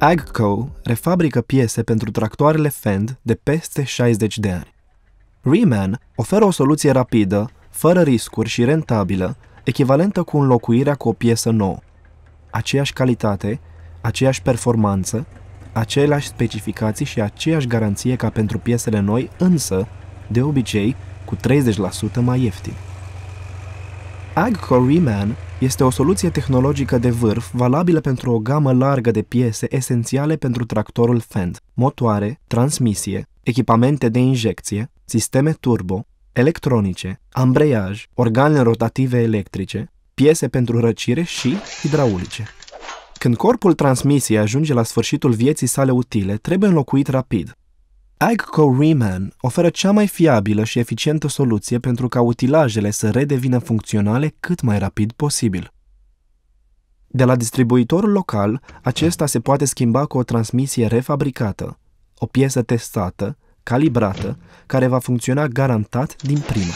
AGCO refabrică piese pentru tractoarele Fend de peste 60 de ani. Reman oferă o soluție rapidă, fără riscuri și rentabilă, echivalentă cu înlocuirea cu o piesă nouă. Aceeași calitate, aceeași performanță, aceleași specificații și aceeași garanție ca pentru piesele noi, însă, de obicei, cu 30% mai ieftin. AGCO Reman este o soluție tehnologică de vârf valabilă pentru o gamă largă de piese esențiale pentru tractorul Fendt, motoare, transmisie, echipamente de injecție, sisteme turbo, electronice, ambreiaj, organe rotative electrice, piese pentru răcire și hidraulice. Când corpul transmisiei ajunge la sfârșitul vieții sale utile, trebuie înlocuit rapid, AGCO Reman oferă cea mai fiabilă și eficientă soluție pentru ca utilajele să redevină funcționale cât mai rapid posibil. De la distribuitorul local, acesta se poate schimba cu o transmisie refabricată, o piesă testată, calibrată, care va funcționa garantat din prima.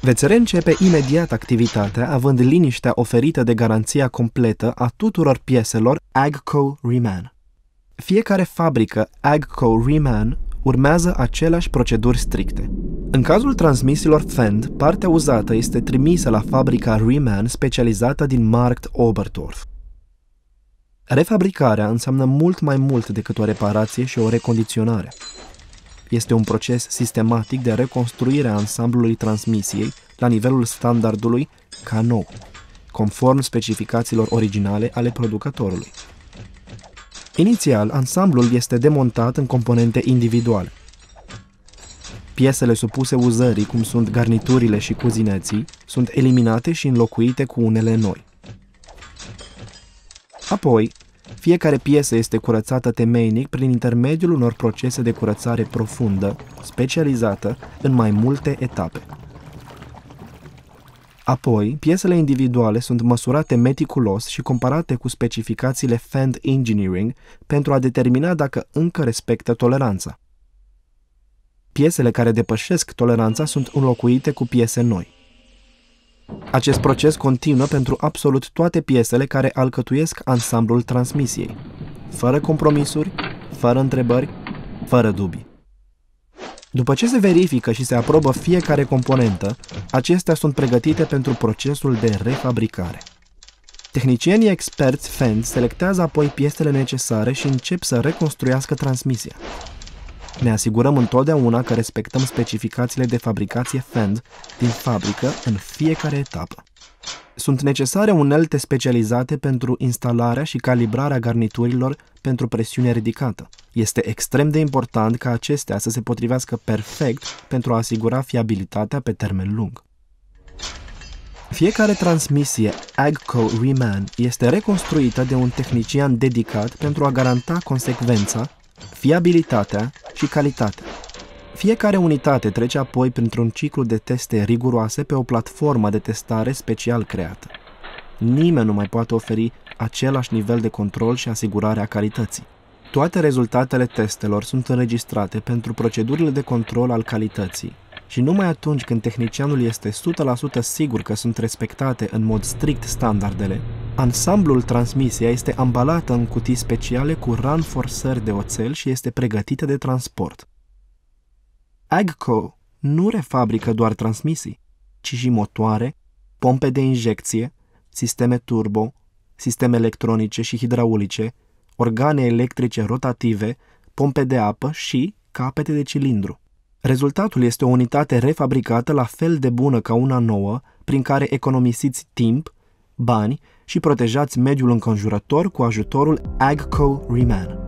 Veți reîncepe imediat activitatea având liniștea oferită de garanția completă a tuturor pieselor AGCO Reman fiecare fabrică Agco Reman urmează aceleași proceduri stricte. În cazul transmisiilor Fend, partea uzată este trimisă la fabrica Reman specializată din Markt Oberdorf. Refabricarea înseamnă mult mai mult decât o reparație și o recondiționare. Este un proces sistematic de reconstruire a ansamblului transmisiei la nivelul standardului ca nou, conform specificațiilor originale ale producătorului. Inițial, ansamblul este demontat în componente individuale. Piesele supuse uzării, cum sunt garniturile și cuzineții, sunt eliminate și înlocuite cu unele noi. Apoi, fiecare piesă este curățată temeinic prin intermediul unor procese de curățare profundă, specializată, în mai multe etape. Apoi, piesele individuale sunt măsurate meticulos și comparate cu specificațiile Fend Engineering pentru a determina dacă încă respectă toleranța. Piesele care depășesc toleranța sunt înlocuite cu piese noi. Acest proces continuă pentru absolut toate piesele care alcătuiesc ansamblul transmisiei, fără compromisuri, fără întrebări, fără dubii. După ce se verifică și se aprobă fiecare componentă, acestea sunt pregătite pentru procesul de refabricare. Tehnicienii experți FEND selectează apoi piesele necesare și încep să reconstruiască transmisia. Ne asigurăm întotdeauna că respectăm specificațiile de fabricație FEND din fabrică în fiecare etapă. Sunt necesare unelte specializate pentru instalarea și calibrarea garniturilor pentru presiune ridicată. Este extrem de important ca acestea să se potrivească perfect pentru a asigura fiabilitatea pe termen lung. Fiecare transmisie AGCO Reman este reconstruită de un tehnician dedicat pentru a garanta consecvența, fiabilitatea și calitatea. Fiecare unitate trece apoi printr-un ciclu de teste riguroase pe o platformă de testare special creată. Nimeni nu mai poate oferi același nivel de control și asigurare a calității. Toate rezultatele testelor sunt înregistrate pentru procedurile de control al calității și numai atunci când tehnicianul este 100% sigur că sunt respectate în mod strict standardele, ansamblul transmisia este ambalată în cutii speciale cu ranforsări de oțel și este pregătită de transport. AGCO nu refabrică doar transmisii, ci și motoare, pompe de injecție, sisteme turbo, sisteme electronice și hidraulice, organe electrice rotative, pompe de apă și capete de cilindru. Rezultatul este o unitate refabricată la fel de bună ca una nouă, prin care economisiți timp, bani și protejați mediul înconjurător cu ajutorul AGCO Reman.